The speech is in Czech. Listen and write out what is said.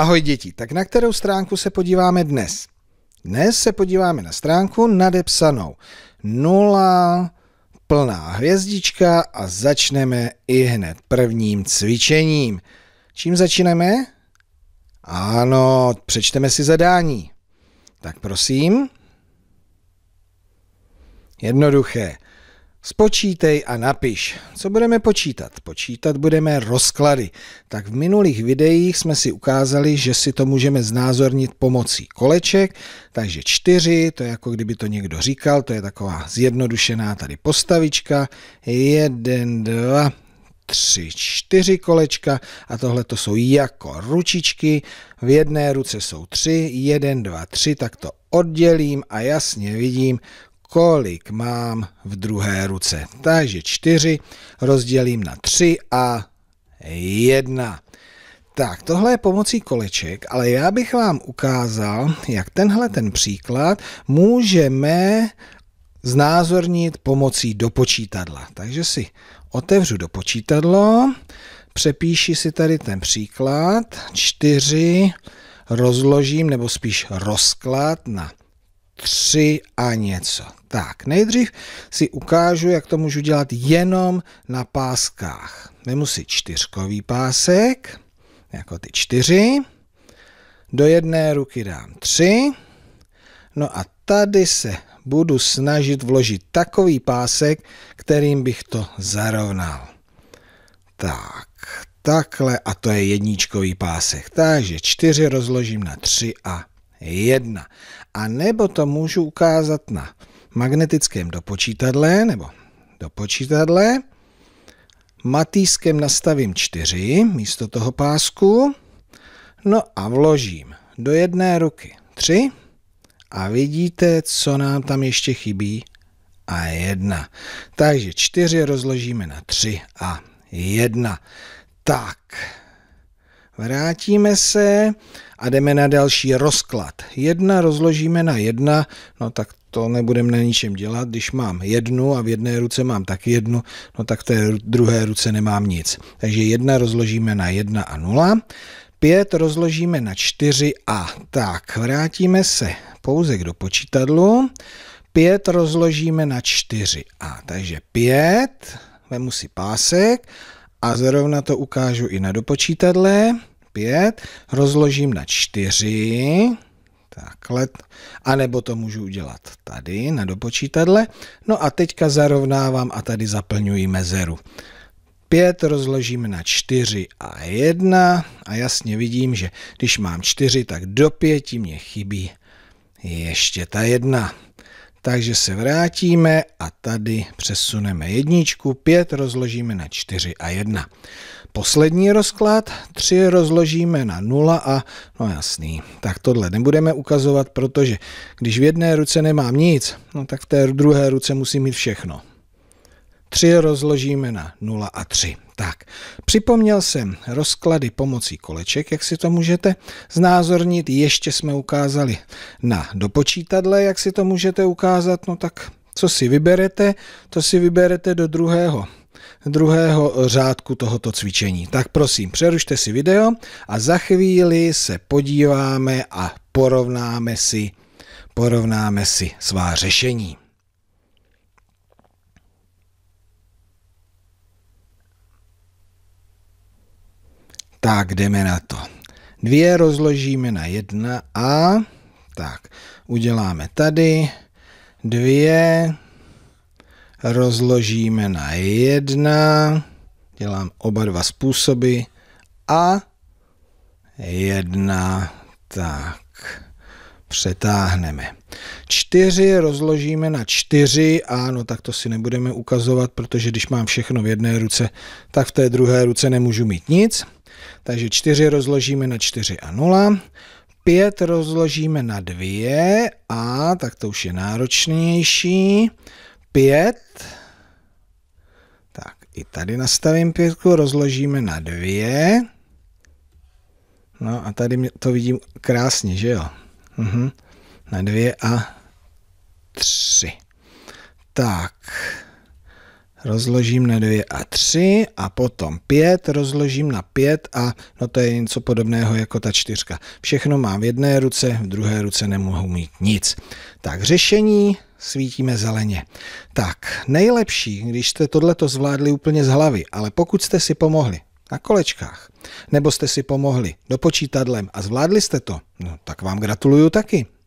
Ahoj děti, tak na kterou stránku se podíváme dnes? Dnes se podíváme na stránku nadepsanou 0, plná hvězdička a začneme i hned prvním cvičením. Čím začínáme? Ano, přečteme si zadání. Tak prosím. Jednoduché. Spočítej a napiš. Co budeme počítat? Počítat budeme rozklady. Tak v minulých videích jsme si ukázali, že si to můžeme znázornit pomocí koleček, takže 4, to je jako kdyby to někdo říkal, to je taková zjednodušená tady postavička, 1, 2, tři, čtyři kolečka a tohle to jsou jako ručičky. V jedné ruce jsou tři, jeden, dva, tři, tak to oddělím a jasně vidím, kolik mám v druhé ruce. Takže 4 rozdělím na 3 a 1. Tak, tohle je pomocí koleček, ale já bych vám ukázal, jak tenhle ten příklad můžeme znázornit pomocí dopočítadla. Takže si otevřu dopočítadlo, přepíši si tady ten příklad, 4 rozložím nebo spíš rozklad na 3 a něco. Tak, nejdřív si ukážu, jak to můžu dělat jenom na páskách. Vemu si čtyřkový pásek, jako ty čtyři. Do jedné ruky dám tři. No a tady se budu snažit vložit takový pásek, kterým bych to zarovnal. Tak, takhle a to je jedničkový pásek. Takže čtyři rozložím na tři a 1. A nebo to můžu ukázat na magnetickém dopočítadle, nebo dopočítadle. Matýskem nastavím 4 místo toho pásku. No a vložím do jedné ruky 3 a vidíte, co nám tam ještě chybí a 1. Takže 4 rozložíme na 3 a 1. Tak. Vrátíme se a jdeme na další rozklad. Jedna rozložíme na jedna, no tak to nebudeme na ničem dělat. Když mám jednu a v jedné ruce mám tak jednu, no tak té druhé ruce nemám nic. Takže jedna rozložíme na jedna a nula. Pět rozložíme na čtyři a tak vrátíme se pouze k dopočítadlu. Pět rozložíme na čtyři a takže pět, vemu si pásek a zrovna to ukážu i na dopočítadle. 5, rozložím na 4, takhle, anebo to můžu udělat tady na dopočítadle. No a teďka zarovnávám a tady zaplňuji mezeru. 5 rozložím na 4 a 1 a jasně vidím, že když mám 4, tak do 5 mě chybí ještě ta 1. Takže se vrátíme a tady přesuneme jedničku, pět rozložíme na 4 a 1. Poslední rozklad, 3 rozložíme na 0 a no jasný, tak tohle nebudeme ukazovat, protože když v jedné ruce nemám nic, no tak v té druhé ruce musím mít všechno. 3 rozložíme na 0 a 3. Tak, připomněl jsem rozklady pomocí koleček, jak si to můžete znázornit. Ještě jsme ukázali na dopočítadle, jak si to můžete ukázat. No tak, co si vyberete, to si vyberete do druhého druhého řádku tohoto cvičení. Tak prosím, přerušte si video a za chvíli se podíváme a porovnáme si, porovnáme si svá řešení. Tak jdeme na to. Dvě rozložíme na jedna a tak uděláme tady. Dvě rozložíme na jedna. Dělám oba dva způsoby a jedna. Tak přetáhneme. Čtyři rozložíme na čtyři, ano, tak to si nebudeme ukazovat, protože když mám všechno v jedné ruce, tak v té druhé ruce nemůžu mít nic. Takže 4 rozložíme na 4 a 0. 5 rozložíme na 2 a tak to už je náročnější. 5. Tak i tady nastavím pětku, rozložíme na 2. No a tady to vidím krásně, že jo? Uhum. Na 2 a 3. Tak rozložím na 2 a 3 a potom 5 rozložím na 5 a no to je něco podobného jako ta čtyřka. Všechno mám v jedné ruce, v druhé ruce nemohu mít nic. Tak řešení svítíme zeleně. Tak, nejlepší, když jste tohleto zvládli úplně z hlavy, ale pokud jste si pomohli na kolečkách, nebo jste si pomohli do počítadlem a zvládli jste to, no tak vám gratuluju taky.